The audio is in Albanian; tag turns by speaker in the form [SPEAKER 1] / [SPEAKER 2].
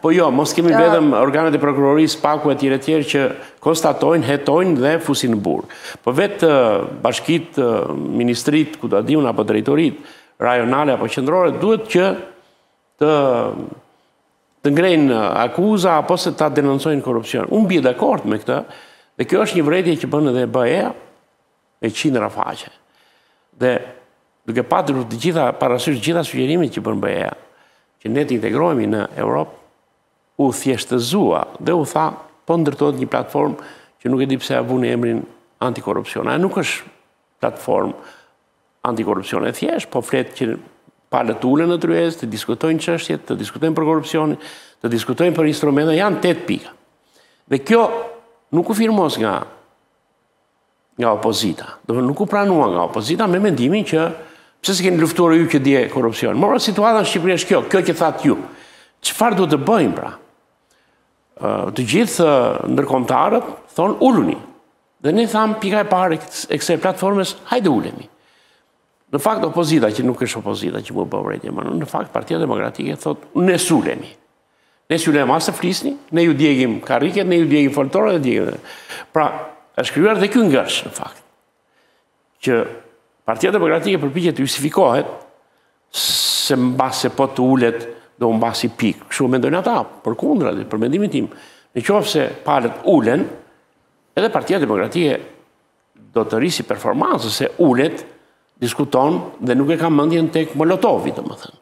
[SPEAKER 1] Po jo, mos kemi vedhëm organet e prokurorisë, paku e tjere tjere që konstatojnë, hetojnë dhe fusin burë. Po vetë eh, bashkit, eh, ministrit, ku diun, apo drejtorit, rajonale apo qëndrore, duhet që të ngrejnë eh, akuza apo se ta denoncojnë korupcion. Unë bje dhe kort me këta, dhe kjo është një vredje që bënë dhe bëja e qindra faqe. Dhe duke gjitha parasysh gjitha sugjerimit që bënë bëja, që ne të integrojemi në Europë, u thjeshtëzua dhe u tha, po ndërtojt një platform që nuk e di pse avu në emrin antikorupcion. A nuk është platform antikorupcion e thjesht, po fletë që palët të ullën në të rrëz, të diskutojnë qështjet, të diskutojnë për korupcionit, të diskutojnë për instrumentet, janë të të pika. Dhe kjo nuk u firmos nga nga opozita. Dhe nuk u pranua nga opozita me mendimin që pëse se keni luftuar ju këtë dje korupcion. Morë, situatën Shqipëri është kjo, kjo që thatë ju. Qëfar du të bëjmë, pra? të gjithë ndërkomtarët thonë uluni. Dhe ne thamë pika e pare e kse platformës, hajde ullemi. Në fakt opozita që nuk është opozita që më përrejt një në fakt partia demokratike thotë ne sulemi. Ne sulemi asë flisni, ne ju djegim kariket, ne ju djegim foltore dhe djegim Pra, është kryuar dhe kjo ngërsh në fakt. Që partia demokratike përpikjet të justifikohet se mba se po të ulet do në basi pikë. Kështu me ata, për kundra, për mendimin tim, në qofë se palët ulen, edhe partia demokratie do të rrisi performansës se ulet, diskuton dhe nuk e ka mëndjen tek Molotovit, dhe më thënë.